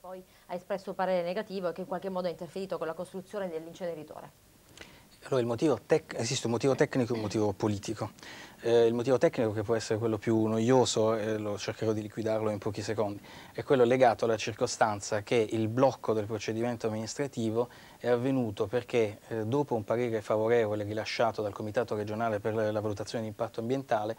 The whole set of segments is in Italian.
poi ha espresso parere negativo e che in qualche modo ha interferito con la costruzione dell'inceneritore? Allora, esiste un motivo tecnico e un motivo politico. Eh, il motivo tecnico, che può essere quello più noioso, e lo cercherò di liquidarlo in pochi secondi, è quello legato alla circostanza che il blocco del procedimento amministrativo è avvenuto perché eh, dopo un parere favorevole rilasciato dal Comitato regionale per la valutazione di impatto ambientale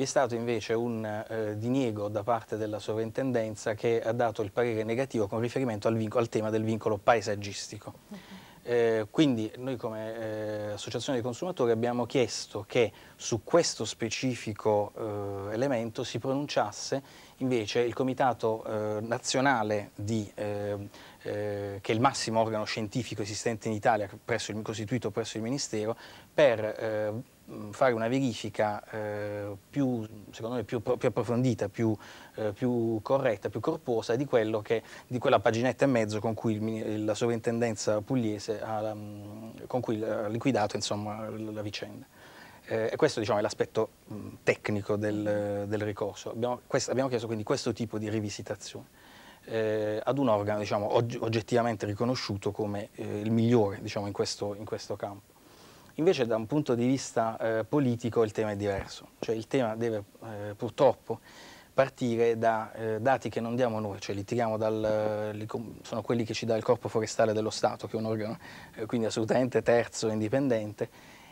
vi è stato invece un eh, diniego da parte della sovrintendenza che ha dato il parere negativo con riferimento al, al tema del vincolo paesaggistico. Mm-hmm. eh, quindi noi come eh, associazione dei consumatori abbiamo chiesto che su questo specifico eh, elemento si pronunciasse invece il Comitato eh, Nazionale di eh, eh, che è il massimo organo scientifico esistente in Italia presso il, costituito presso il Ministero, per eh, fare una verifica eh, più, secondo me, più, più approfondita, più, eh, più, corretta, più corposa di, che, di, quella paginetta e mezzo con cui il, la sovrintendenza pugliese ha, con cui eh, ha liquidato insomma, la vicenda. Eh, questo diciamo, è l'aspetto tecnico del, del ricorso. Abbiamo, questo, abbiamo, chiesto quindi questo tipo di rivisitazione eh, ad un organo diciamo, oggettivamente riconosciuto come eh, il migliore diciamo, in, questo, in questo campo. Invece da un punto di vista eh, politico il tema è diverso, cioè il tema deve eh, purtroppo partire da eh, dati che non diamo noi, cioè li tiriamo dal, eh, li, sono quelli che ci dà il Corpo Forestale dello Stato, che è un organo eh, quindi assolutamente terzo e indipendente,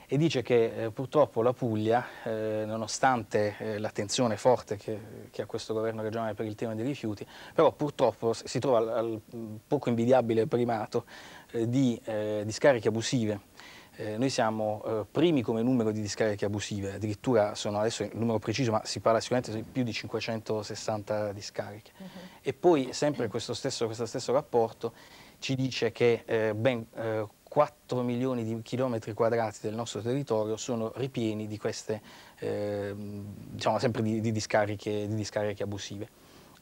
e dice che eh, purtroppo la Puglia, nonostante l'attenzione forte che, che, ha questo governo regionale per il tema dei rifiuti, però purtroppo si trova al, al poco invidiabile primato di discariche abusive eh, noi siamo eh, primi come numero di discariche abusive, addirittura sono adesso il numero preciso, ma si parla sicuramente di più di 560 discariche. Uh mhm. -huh. E poi sempre questo stesso, questo stesso, rapporto ci dice che eh, ben 4 eh, milioni di chilometri quadrati del nostro territorio sono ripieni di queste, ehm, diciamo sempre di, di, discariche, di discariche abusive.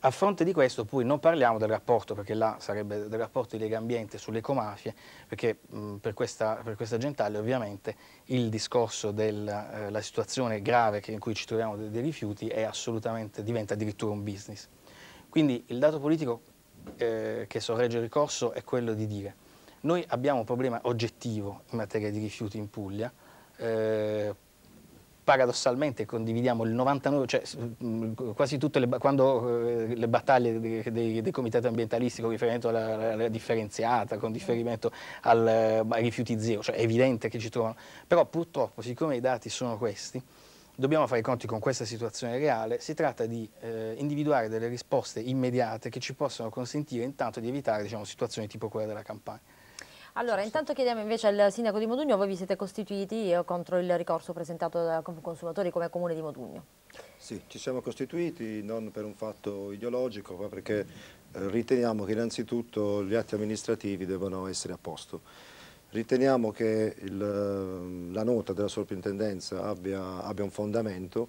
A fronte di questo poi non parliamo del rapporto, perché là sarebbe del rapporto di Lega Ambiente sulle ecomafie, perché mh, per, questa, per, questa, gentale ovviamente il discorso della eh, situazione grave in cui ci troviamo dei, dei rifiuti diventa addirittura un business. Quindi il dato politico eh, che sorregge il ricorso è quello di dire noi abbiamo un problema oggettivo in materia di rifiuti in Puglia, eh, paradossalmente condividiamo il 99, cioè mm, quasi tutte le, quando, eh, le battaglie dei, dei, comitati ambientalisti con riferimento alla, alla differenziata, con riferimento al, eh, ai rifiuti zero, cioè è evidente che ci trovano, però purtroppo siccome i dati sono questi, dobbiamo fare i conti con questa situazione reale, si tratta di eh, individuare delle risposte immediate che ci possono consentire intanto di evitare diciamo, situazioni tipo quella della campagna. Allora, intanto chiediamo invece al sindaco di Modugno, voi vi siete costituiti eh, contro il ricorso presentato da Consumatori come Comune di Modugno? Sì, ci siamo costituiti non per un fatto ideologico, ma perché eh, riteniamo che innanzitutto gli atti amministrativi devono essere a posto. Riteniamo che il, la nota della sovrintendenza abbia, abbia un fondamento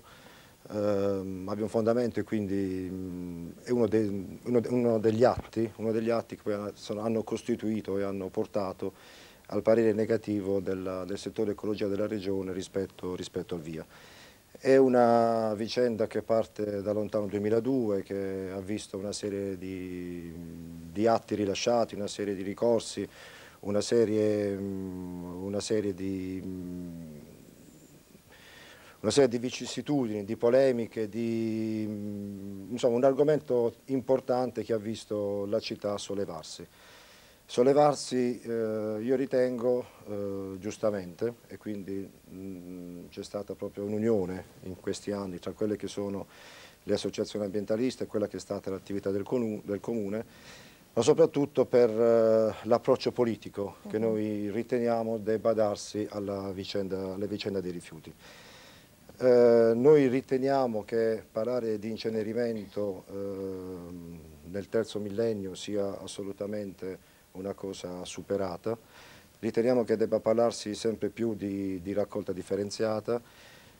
Ehm, abbia un fondamento e quindi mh, è uno, de, uno, uno, degli atti, uno, degli atti, che poi sono, hanno costituito e hanno portato al parere negativo della, del settore ecologia della Regione rispetto, rispetto al VIA. È una vicenda che parte da lontano 2002, che ha visto una serie di, di atti rilasciati, una serie di ricorsi, una serie, una serie di una serie di vicissitudini, di polemiche, di, mm, insomma un argomento importante che ha visto la città sollevarsi. Sollevarsi eh, io ritengo eh, giustamente e quindi mm, c'è stata proprio un'unione in questi anni tra quelle che sono le associazioni ambientaliste e quella che è stata l'attività del, del, Comune, ma soprattutto per eh, l'approccio politico che mhm. noi riteniamo debba darsi alla vicenda, alla vicenda dei rifiuti. Eh, noi riteniamo che parlare di incenerimento eh, nel terzo millennio sia assolutamente una cosa superata, riteniamo che debba parlarsi sempre più di, di raccolta differenziata,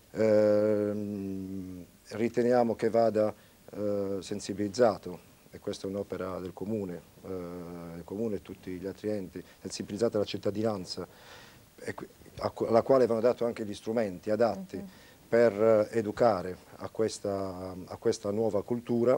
eh, riteniamo che vada eh, sensibilizzato, e questa è un'opera del Comune, il eh, Comune e tutti gli altri enti, sensibilizzata la cittadinanza, alla quale vanno dati anche gli strumenti adatti. Mhm per eh, educare a questa, a questa nuova cultura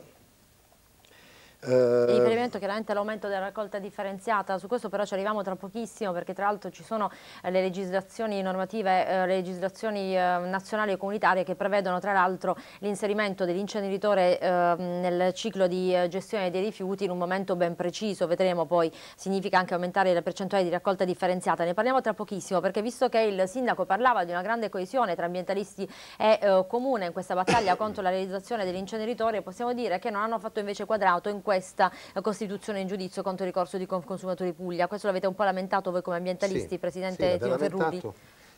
eh, il riferimento ehm, chiaramente all'aumento della raccolta differenziata, su questo però ci arriviamo tra pochissimo perché tra l'altro ci sono eh, le legislazioni normative, eh, le legislazioni eh, nazionali e comunitarie che prevedono tra l'altro l'inserimento dell'inceneritore ehm, nel ciclo di eh, gestione dei rifiuti in un momento ben preciso, vedremo poi, significa anche aumentare la percentuale di raccolta differenziata, ne parliamo tra pochissimo perché visto che il sindaco parlava di una grande coesione tra ambientalisti e eh, comune in questa battaglia contro la realizzazione dell'inceneritore possiamo dire che non hanno fatto invece quadrato in questa costituzione in giudizio contro il ricorso di Consumatori Puglia. Questo l'avete un po' lamentato voi come ambientalisti, sì, Presidente sì, Tino Ferrudi.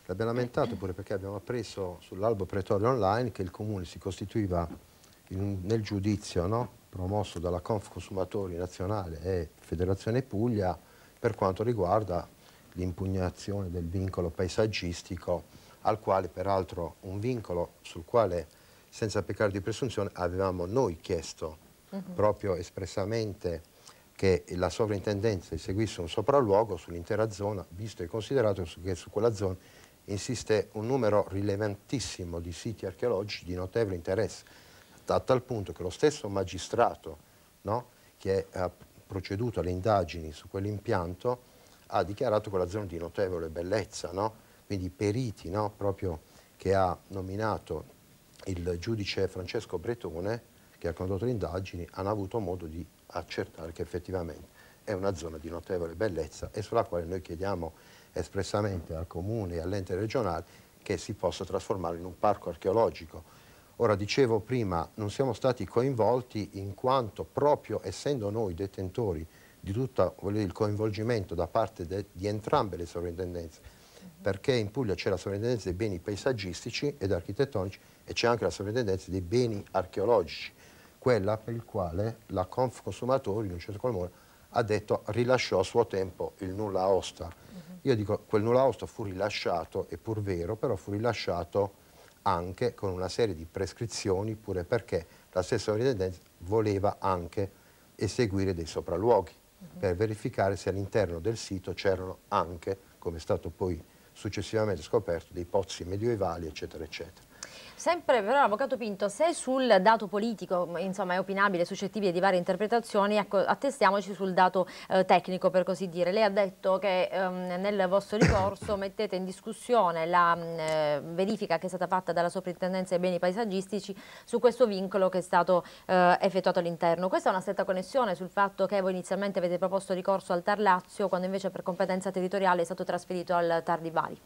L'abbiamo lamentato pure perché abbiamo appreso sull'albo pretorio online che il Comune si costituiva in, nel giudizio no? promosso dalla Conf Consumatori Nazionale e Federazione Puglia per quanto riguarda l'impugnazione del vincolo paesaggistico al quale peraltro un vincolo sul quale senza peccare di presunzione avevamo noi chiesto Mhm. proprio espressamente che la sovrintendenza eseguisse un sopralluogo sull'intera zona, visto e considerato che su quella zona insiste un numero rilevantissimo di siti archeologici di notevole interesse, a tal punto che lo stesso magistrato no, che ha proceduto alle indagini su quell'impianto ha dichiarato quella zona di notevole bellezza, no? quindi i periti no, proprio che ha nominato il giudice Francesco Bretone che ha condotto le indagini hanno avuto modo di accertare che effettivamente è una zona di notevole bellezza e sulla quale noi chiediamo espressamente al comune e all'ente regionale che si possa trasformare in un parco archeologico. Ora dicevo prima, non siamo stati coinvolti in quanto proprio essendo noi detentori di tutto il coinvolgimento da parte de, di entrambe le sovrintendenze, perché in Puglia c'è la sovrintendenza dei beni paesaggistici ed architettonici e c'è anche la sovrintendenza dei beni archeologici quella per il quale la Confconsumatori in un certo qual modo ha detto rilasciò a suo tempo il nulla osta. Uh mhm. -huh. Io dico quel nulla osta fu rilasciato, è pur vero, però fu rilasciato anche con una serie di prescrizioni pure perché la stessa Orientendenza voleva anche eseguire dei sopralluoghi uh mhm. -huh. per verificare se all'interno del sito c'erano anche, come è stato poi successivamente scoperto, dei pozzi medioevali, eccetera eccetera. Sempre però l'avvocato Pinto, se sul dato politico insomma, è opinabile, suscettibile di varie interpretazioni, ecco, attestiamoci sul dato eh, tecnico per così dire. Lei ha detto che ehm, nel vostro ricorso mettete in discussione la mm, eh, verifica che è stata fatta dalla soprintendenza dei beni paesaggistici su questo vincolo che è stato eh, effettuato all'interno. Questa è una stretta connessione sul fatto che voi inizialmente avete proposto ricorso al Tar Lazio quando invece per competenza territoriale è stato trasferito al Tar di Bari.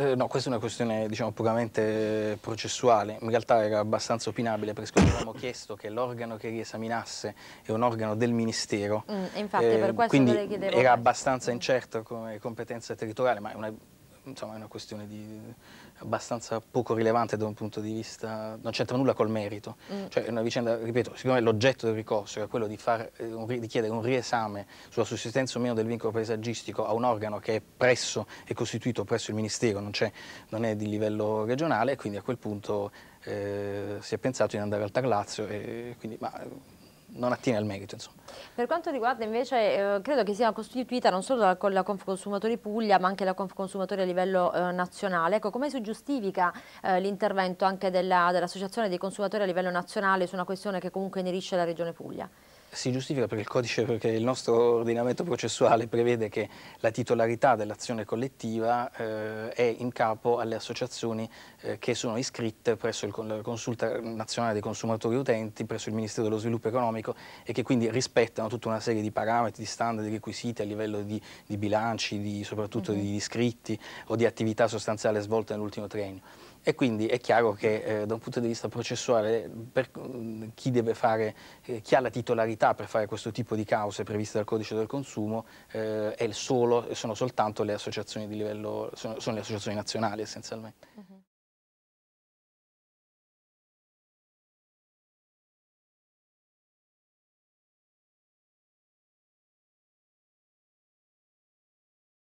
Eh, no, questa è una questione diciamo, puramente eh, processuale, in realtà era abbastanza opinabile perché avevamo chiesto che l'organo che riesaminasse è un organo del Ministero, mm, infatti, eh, per ehm, questo quindi era abbastanza mm. incerto come competenza territoriale, ma è una insomma, è una questione di, abbastanza poco rilevante da un punto di vista, non c'entra nulla col merito. Mm. Cioè è una vicenda, ripeto, siccome l'oggetto del ricorso era quello di, far, eh, di, chiedere un riesame sulla sussistenza o meno del vincolo paesaggistico a un organo che è presso, è costituito presso il Ministero, non, è, non è di livello regionale, quindi a quel punto eh, si è pensato di andare al Tarlazio, e, quindi, ma, non attiene al merito. Insomma. Per quanto riguarda invece, eh, credo che sia costituita non solo la, la Consumatori Puglia ma anche la Consumatori a livello eh, nazionale, ecco, come si giustifica eh, l'intervento anche dell'Associazione dell dei Consumatori a livello nazionale su una questione che comunque inerisce la Regione Puglia? si giustifica perché il, codice, perché il nostro ordinamento processuale prevede che la titolarità dell'azione collettiva eh, è in capo alle associazioni eh, che sono iscritte presso il, la Consulta Nazionale dei Consumatori e Utenti, presso il Ministero dello Sviluppo Economico e che quindi rispettano tutta una serie di parametri, di standard, di requisiti a livello di, di bilanci, di, soprattutto mm -hmm. di iscritti o di attività sostanziale svolte nell'ultimo triennio. E quindi è chiaro che eh, da un punto di vista processuale per mm, chi, fare, eh, chi ha la titolarità per fare questo tipo di cause previste dal codice del consumo eh, solo, sono soltanto le associazioni, livello, sono, sono le associazioni nazionali essenzialmente.